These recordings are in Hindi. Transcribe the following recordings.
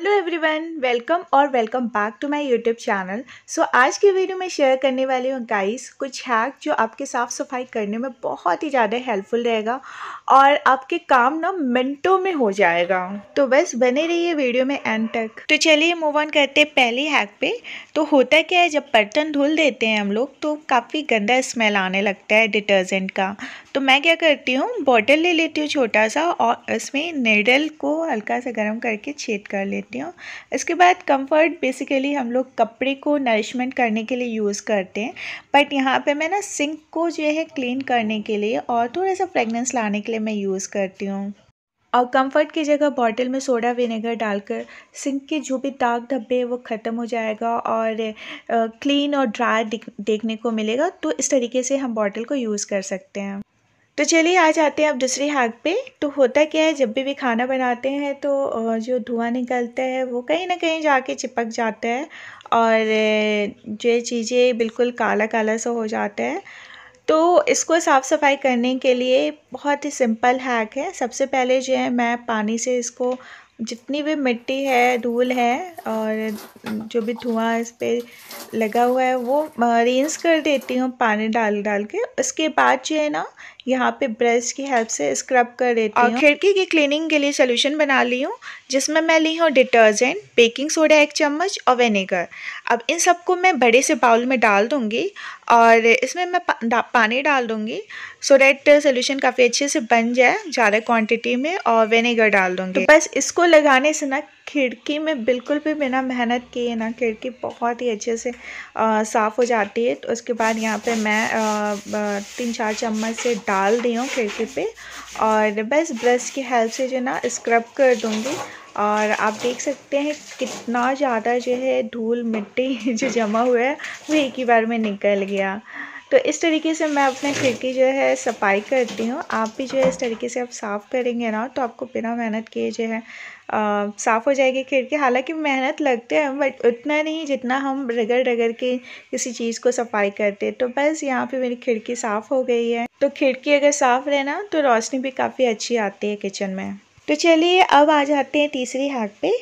हेलो एवरीवन वेलकम और welcome back to my YouTube channel so आज की वीडियो में शेयर करने वाली हूँ गाइस कुछ हैक जो आपके साफ़ सफाई करने में बहुत ही ज़्यादा हेल्पफुल रहेगा और आपके काम ना मिनटों में हो जाएगा तो बस बने रहिए वीडियो में एंड तक तो चलिए मूव ऑन करते हैं पहले हैक पे तो होता क्या है जब बर्तन धुल देते हैं हम लोग तो काफ़ी गंदा स्मेल आने लगता है डिटर्जेंट का तो मैं क्या करती हूँ बॉटल ले लेती हूँ छोटा सा और इसमें नेडल को हल्का सा गर्म करके छेद कर लेती करती हूँ इसके बाद कंफर्ट बेसिकली हम लोग कपड़े को नरिशमेंट करने के लिए यूज़ करते हैं बट यहाँ पे मैं ना सिंक को जो है क्लीन करने के लिए और थोड़ा सा फ्रेगनेंस लाने के लिए मैं यूज़ करती हूँ और कंफर्ट की जगह बॉटल में सोडा विनेगर डालकर सिंक के जो भी दाग धब्बे हैं वो ख़त्म हो जाएगा और क्लीन और ड्राई देखने को मिलेगा तो इस तरीके से हम बॉटल को यूज़ कर सकते हैं तो चलिए आ जाते हैं अब दूसरी हाक पे तो होता क्या है जब भी भी खाना बनाते हैं तो जो धुआं निकलता है वो कहीं ना कहीं जाके चिपक जाता है और जो चीज़ें बिल्कुल काला काला सा हो जाता है तो इसको साफ़ सफाई करने के लिए बहुत ही सिंपल हैक है सबसे पहले जो है मैं पानी से इसको जितनी भी मिट्टी है धूल है और जो भी धुआं इस पर लगा हुआ है वो रेंस कर देती हूँ पानी डाल डाल के उसके बाद जो है ना यहाँ पे ब्रश की हेल्प से स्क्रब कर देती हूँ खिड़की की क्लीनिंग के लिए सोल्यूशन बना ली हूँ जिसमें मैं ली हूँ डिटर्जेंट बेकिंग सोडा एक चम्मच और विनेगर अब इन सबको मैं बड़े से बाउल में डाल दूँगी और इसमें मैं पा, पानी डाल दूँगी सो डैट सोल्यूशन काफ़ी अच्छे से बन जाए ज़्यादा क्वान्टिटी में और विनेगर डाल दूँगी तो बस इसको लगाने से ना खिड़की में बिल्कुल भी बिना मेहनत किए ना खिड़की बहुत ही अच्छे से साफ़ हो जाती है तो उसके बाद यहाँ पे मैं आ, तीन चार चम्मच से डाल दी हूँ खिड़की पे और बस ब्रश की हेल्प से जो ना स्क्रब कर दूँगी और आप देख सकते हैं कितना ज़्यादा जो है धूल मिट्टी जो जमा हुआ है वो एक ही बार में निकल गया तो इस तरीके से मैं अपने खिड़की जो है सफाई करती हूँ आप भी जो है इस तरीके से आप साफ़ करेंगे ना तो आपको बिना मेहनत किए जो है साफ़ हो जाएगी खिड़की हालांकि मेहनत लगते हैं बट उतना नहीं जितना हम रगड़ रगड़ के किसी चीज़ को सफाई करते हैं तो बस यहाँ पे मेरी खिड़की साफ़ हो गई है तो खिड़की अगर साफ़ रहना तो रोशनी भी काफ़ी अच्छी आती है किचन में तो चलिए अब आ जाते हैं तीसरी हाथ पे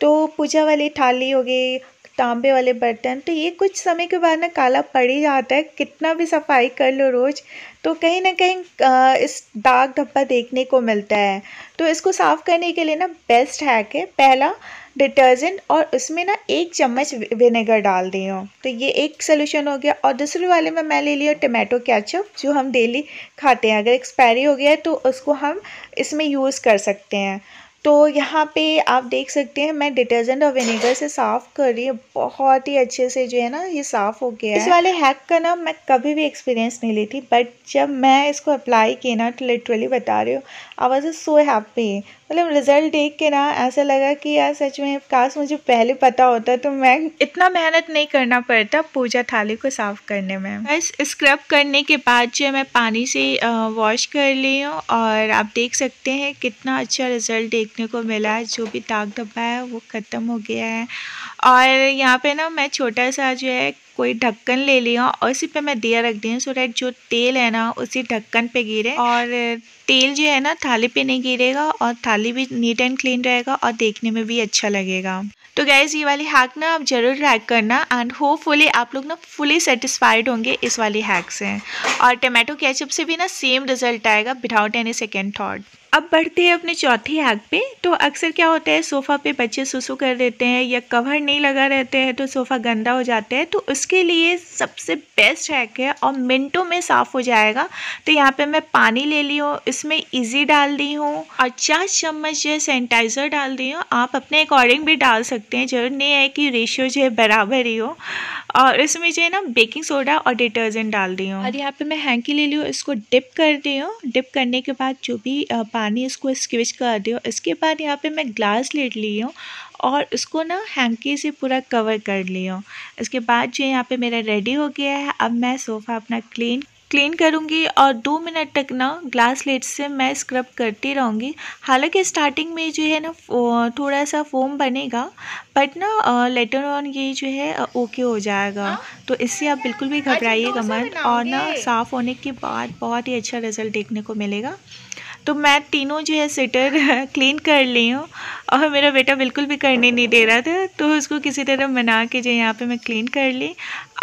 तो पूजा वाली थाली हो गई तांबे वाले बर्तन तो ये कुछ समय के बाद ना काला पड़ ही जाता है कितना भी सफाई कर लो रोज़ तो कहीं ना कहीं इस दाग धब्बा देखने को मिलता है तो इसको साफ़ करने के लिए ना बेस्ट हैक है पहला डिटर्जेंट और उसमें ना एक चम्मच विनेगर डाल दी हूँ तो ये एक सोल्यूशन हो गया और दूसरे वाले में मैं ले लिया टमाटो कैचअप जो हम डेली खाते हैं अगर एक्सपायरी हो गया है तो उसको हम इसमें यूज़ कर सकते हैं तो यहाँ पे आप देख सकते हैं मैं डिटर्जेंट और विनेगर से साफ़ कर रही हूँ बहुत ही अच्छे से जो है ना ये साफ़ हो गया है इस वाले हैक का ना मैं कभी भी एक्सपीरियंस नहीं ली थी बट जब मैं इसको अप्लाई किया ना तो लिटरली बता रही हूँ आई वॉज सो हैप्पी मतलब रिज़ल्ट देख के ना ऐसा लगा कि यार सच में काश मुझे पहले पता होता तो मैं इतना मेहनत नहीं करना पड़ता पूजा थाली को साफ़ करने में बस स्क्रब करने के बाद जो मैं पानी से वॉश कर ली हूँ और आप देख सकते हैं कितना अच्छा रिज़ल्ट देखने को मिला है जो भी दाग धब्बा है वो ख़त्म हो गया है और यहाँ पे ना मैं छोटा सा जो है कोई ढक्कन ले लिया और इसी पे मैं दिया रख दिया सो डेट डैट जो तेल है ना उसी ढक्कन पे गिरे और तेल जो है ना थाली पे नहीं गिरेगा और थाली भी नीट एंड क्लीन रहेगा और देखने में भी अच्छा लगेगा तो गैस ये वाली हैक ना आप जरूर ट्रैक करना एंड होपफुली आप लोग ना फुली सेटिस्फाइड होंगे इस वाली हैक से और टमेटो कैचअप से भी ना सेम रिजल्ट आएगा विदाउट एनी सेकेंड थाट अब बढ़ते हैं अपने चौथी हैक पे तो अक्सर क्या होता है सोफ़ा पे बच्चे सुसु कर देते हैं या कवर नहीं लगा रहते हैं तो सोफ़ा गंदा हो जाता है तो उसके लिए सबसे बेस्ट हैक है और मिनटों में साफ़ हो जाएगा तो यहाँ पे मैं पानी ले ली हूँ इसमें इजी डाल दी हूँ और चार चम्मच जो है सैनिटाइज़र डाल दी हूँ आप अपने अकॉर्डिंग भी डाल सकते हैं जरूर नहीं है कि रेशियो जो है बराबर ही हो और इसमें जो है ना बेकिंग सोडा और डिटर्जेंट डाल दी हूँ और यहाँ पे मैं हैंकी ले ली हूँ इसको डिप कर दी हूँ डिप करने के बाद जो भी पानी इसको स्क्विच कर दी हूँ इसके बाद यहाँ पे मैं ग्लास ले ली हूँ और इसको ना हैंकी से पूरा कवर कर ली हूँ इसके बाद जो यहाँ पे मेरा रेडी हो गया है अब मैं सोफ़ा अपना क्लीन क्लीन करूँगी और दो मिनट तक ना ग्लास लेट से मैं स्क्रब करती रहूँगी हालांकि स्टार्टिंग में जो है ना थोड़ा सा फोम बनेगा बट ना लेटर ऑन ये जो है ओके हो जाएगा हाँ। तो इससे आप बिल्कुल भी घबराइएगा मत और ना साफ़ होने के बाद बहुत ही अच्छा रिज़ल्ट देखने को मिलेगा तो मैं तीनों जो है स्वेटर क्लीन कर ली हूँ और मेरा बेटा बिल्कुल भी करने नहीं दे रहा था तो उसको किसी तरह मना के जो यहाँ पे मैं क्लीन कर ली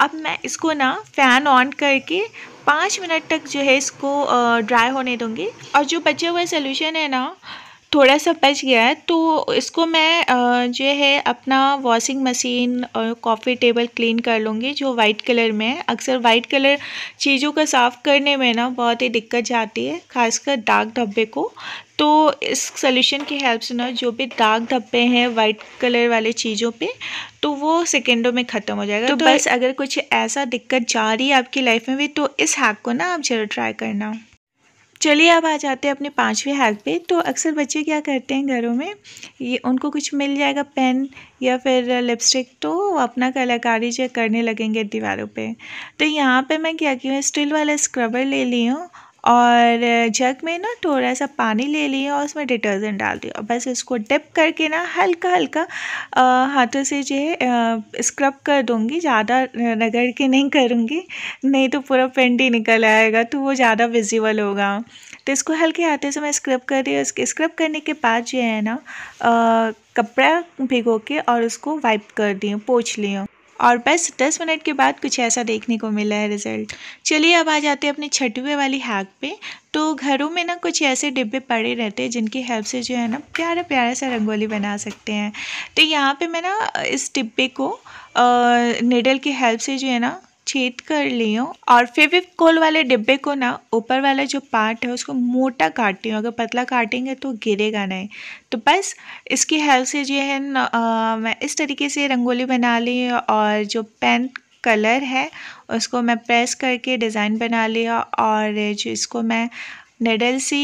अब मैं इसको ना फ़ैन ऑन करके पाँच मिनट तक जो है इसको ड्राई होने दूँगी और जो बचे हुए सोल्यूशन है ना थोड़ा सा बच गया है तो इसको मैं जो है अपना वॉशिंग मशीन और कॉफ़ी टेबल क्लीन कर लूँगी जो वाइट कलर में है अक्सर वाइट कलर चीज़ों का साफ़ करने में ना बहुत ही दिक्कत जाती है खासकर डार्क धब्बे को तो इस सोल्यूशन की हेल्प से ना जो भी डार्क धब्बे हैं वाइट कलर वाले चीज़ों पे तो वो सेकेंडों में ख़त्म हो जाएगा तो, तो बस अगर कुछ ऐसा दिक्कत जा रही है आपकी लाइफ में भी तो इस हैक को ना आप ज़रूर ट्राई करना चलिए अब आ जाते हैं अपने पाँचवें हाथ पे तो अक्सर बच्चे क्या करते हैं घरों में ये उनको कुछ मिल जाएगा पेन या फिर लिपस्टिक तो अपना कलाकारी जो करने लगेंगे दीवारों पे तो यहाँ पे मैं क्या की हूँ स्टील वाला स्क्रबर ले ली हूँ और जग में ना थोड़ा सा पानी ले लिए और उसमें डिटर्जेंट डाल दिया और बस इसको डिप करके ना हल्का हल्का हाथों से जो है स्क्रब कर दूँगी ज़्यादा रगड़ के नहीं करूँगी नहीं तो पूरा पेंट ही निकल आएगा तो वो ज़्यादा विजिबल होगा तो इसको हल्के हाथों से मैं स्क्रब कर रही हूँ स्क्रब करने के बाद जो है ना कपड़ा भिगो के और उसको वाइप कर दी हूँ पोछ ली हूँ और बस दस मिनट के बाद कुछ ऐसा देखने को मिला है रिज़ल्ट चलिए अब आ जाते हैं अपने छठुए वाली हैक पे तो घरों में ना कुछ ऐसे डिब्बे पड़े रहते हैं जिनकी हेल्प से जो है ना प्यारा प्यारा सा रंगोली बना सकते हैं तो यहाँ पे मैं ना इस डिब्बे को निडल की हेल्प से जो है ना छेद कर ली हूँ और फेविक कोल वाले डिब्बे को ना ऊपर वाला जो पार्ट है उसको मोटा काटती हूँ अगर पतला काटेंगे तो गिरेगा नहीं तो बस इसकी हेल्प से जो है ना मैं इस तरीके से रंगोली बना ली और जो पेन कलर है उसको मैं प्रेस करके डिज़ाइन बना लिया और जो इसको मैं नेडल से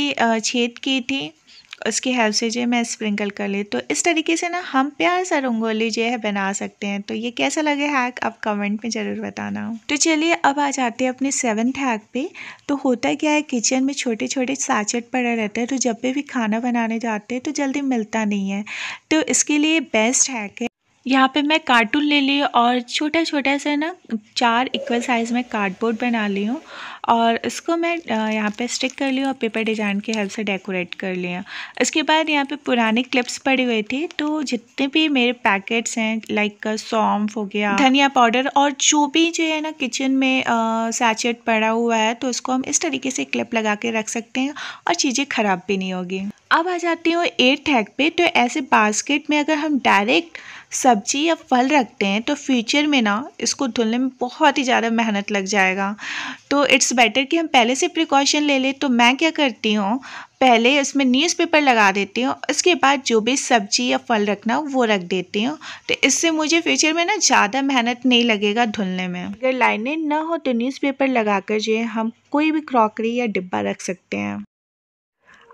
छेद की थी उसकी हेल्प से जो है मैं स्प्रिंकल कर ली तो इस तरीके से ना हम प्यार सा रंगोली जो है बना सकते हैं तो ये कैसा लगे हैक आप कमेंट में ज़रूर बताना तो चलिए अब आ जाते हैं अपने सेवन्थ हैक पे तो होता क्या है किचन में छोटे छोटे साचट पड़ा रहता है तो जब भी खाना बनाने जाते हैं तो जल्दी मिलता नहीं है तो इसके लिए बेस्ट हैक है यहाँ पे मैं कार्टून ले ली और छोटा छोटा सा ना चार इक्वल साइज़ में कार्डबोर्ड बना ली हूँ और इसको मैं यहाँ पे स्टिक कर ली और पेपर डिज़ाइन की हेल्प से डेकोरेट कर लिया इसके बाद यहाँ पे पुराने क्लिप्स पड़ी हुई थी तो जितने भी मेरे पैकेट्स हैं लाइक सौंफ हो गया धनिया पाउडर और जो भी जो है ना किचन में सैचेट पड़ा हुआ है तो उसको हम इस तरीके से क्लिप लगा के रख सकते हैं और चीज़ें ख़राब भी नहीं होगी अब आ जाती हूँ एट हैक पे तो ऐसे बास्केट में अगर हम डायरेक्ट सब्जी या फल रखते हैं तो फ्यूचर में ना इसको धुलने में बहुत ही ज़्यादा मेहनत लग जाएगा तो इट्स बेटर कि हम पहले से प्रिकॉशन ले लें तो मैं क्या करती हूँ पहले इसमें न्यूज़पेपर लगा देती हूँ उसके बाद जो भी सब्जी या फल रखना वो रख देती हूँ तो इससे मुझे फ्यूचर में ना ज़्यादा मेहनत नहीं लगेगा धुलने में अगर लाइनें ना हो तो न्यूज़पेपर लगाकर जो है हम कोई भी क्रॉकरी या डिब्बा रख सकते हैं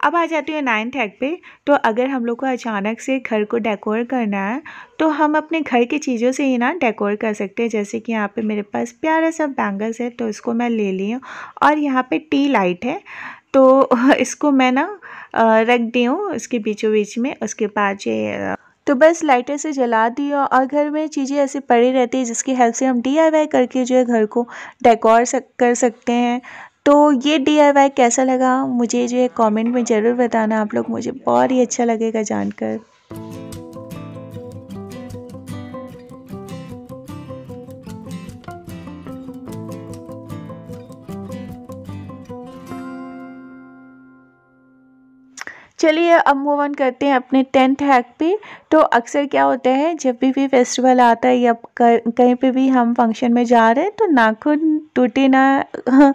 अब आ जाती हूँ नाइन्थ एग पे तो अगर हम लोग को अचानक से घर को डेकोर करना है तो हम अपने घर की चीज़ों से ही ना डेकोर कर सकते हैं जैसे कि यहाँ पे मेरे पास प्यारा सा बैंगल्स है तो इसको मैं ले ली हूँ और यहाँ पे टी लाइट है तो इसको मैं ना रख दी हूँ उसके बीचों बीच में उसके बाद ये तो बस लाइटर से जला दी और घर में चीज़ें ऐसे पड़ी रहती है जिसकी हेल्प से हम डी करके जो है घर को डेकोर सक, कर सकते हैं तो ये डी कैसा लगा मुझे जो है कॉमेंट में ज़रूर बताना आप लोग मुझे बहुत ही अच्छा लगेगा जानकर चलिए अब मूव ऑन करते हैं अपने टेंथ हैक पे तो अक्सर क्या होता है जब भी भी फेस्टिवल आता है या कहीं पे भी हम फंक्शन में जा रहे हैं तो नाखून टूटे ना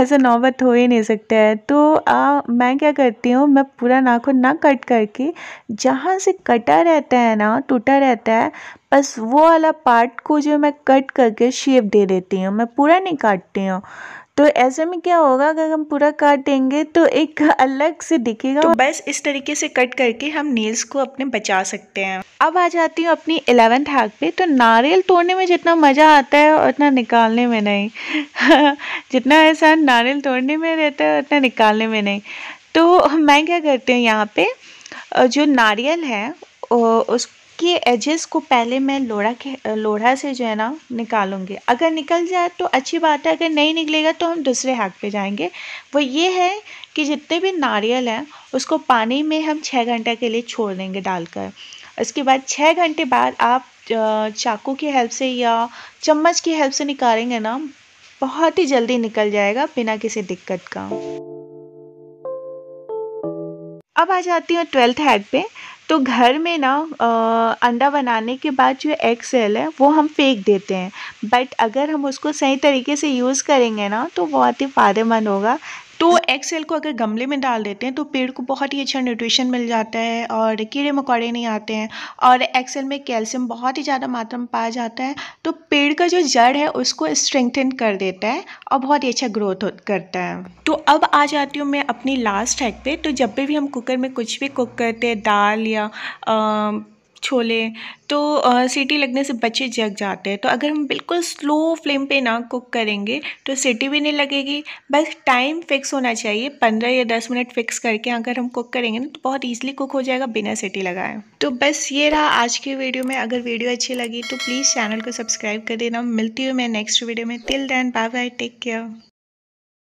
ऐसा नौबत हो ही नहीं सकता है तो आ, मैं क्या करती हूँ मैं पूरा नाखून ना कट करके जहाँ से कटा रहता है ना टूटा रहता है बस वो वाला पार्ट को जो मैं कट करके शेप दे देती हूँ मैं पूरा नहीं काटती हूँ तो ऐसे में क्या होगा अगर हम पूरा काटेंगे तो एक अलग से दिखेगा तो बस इस तरीके से कट करके हम नेल्स को अपने बचा सकते हैं अब आ जाती हूँ अपनी एलेवेंथ हाथ पे तो नारियल तोड़ने में जितना मज़ा आता है उतना निकालने में नहीं जितना ऐसा नारियल तोड़ने में रहता है उतना निकालने में नहीं तो मैं क्या करती हूँ यहाँ पे जो नारियल है उस इसके एजेस को पहले मैं लोढ़ा के लोढ़ा से जो है ना निकालूंगी अगर निकल जाए तो अच्छी बात है अगर नहीं निकलेगा तो हम दूसरे हाथ पे जाएंगे वो ये है कि जितने भी नारियल हैं उसको पानी में हम छः घंटे के लिए छोड़ देंगे डालकर इसके बाद छः घंटे बाद आप चाकू की हेल्प से या चम्मच की हेल्प से निकालेंगे ना बहुत ही जल्दी निकल जाएगा बिना किसी दिक्कत का अब आ जाती हूँ ट्वेल्थ हैक पे तो घर में ना अंडा बनाने के बाद जो एग सेल है वो हम फेंक देते हैं बट अगर हम उसको सही तरीके से यूज़ करेंगे ना तो बहुत ही फ़ायदेमंद होगा तो एक्सेल को अगर गमले में डाल देते हैं तो पेड़ को बहुत ही अच्छा न्यूट्रिशन मिल जाता है और कीड़े मकोड़े नहीं आते हैं और एक्सेल में कैल्शियम बहुत ही ज़्यादा मात्रा में पाया जाता है तो पेड़ का जो जड़ है उसको स्ट्रेंथन कर देता है और बहुत ही अच्छा ग्रोथ करता है तो अब आ जाती हूँ मैं अपनी लास्ट हैक पे तो जब भी हम कुकर में कुछ भी कुक करते हैं दाल या आ, छोले तो आ, सीटी लगने से बच्चे जग जाते हैं तो अगर हम बिल्कुल स्लो फ्लेम पे ना कुक करेंगे तो सीटी भी नहीं लगेगी बस टाइम फिक्स होना चाहिए पंद्रह या दस मिनट फिक्स करके अगर हम कुक करेंगे ना तो बहुत ईजिली कुक हो जाएगा बिना सीटी लगाए तो बस ये रहा आज की वीडियो में अगर वीडियो अच्छी लगी तो प्लीज़ चैनल को सब्सक्राइब कर देना मिलती हूँ मैं नेक्स्ट वीडियो में till then bye bye take care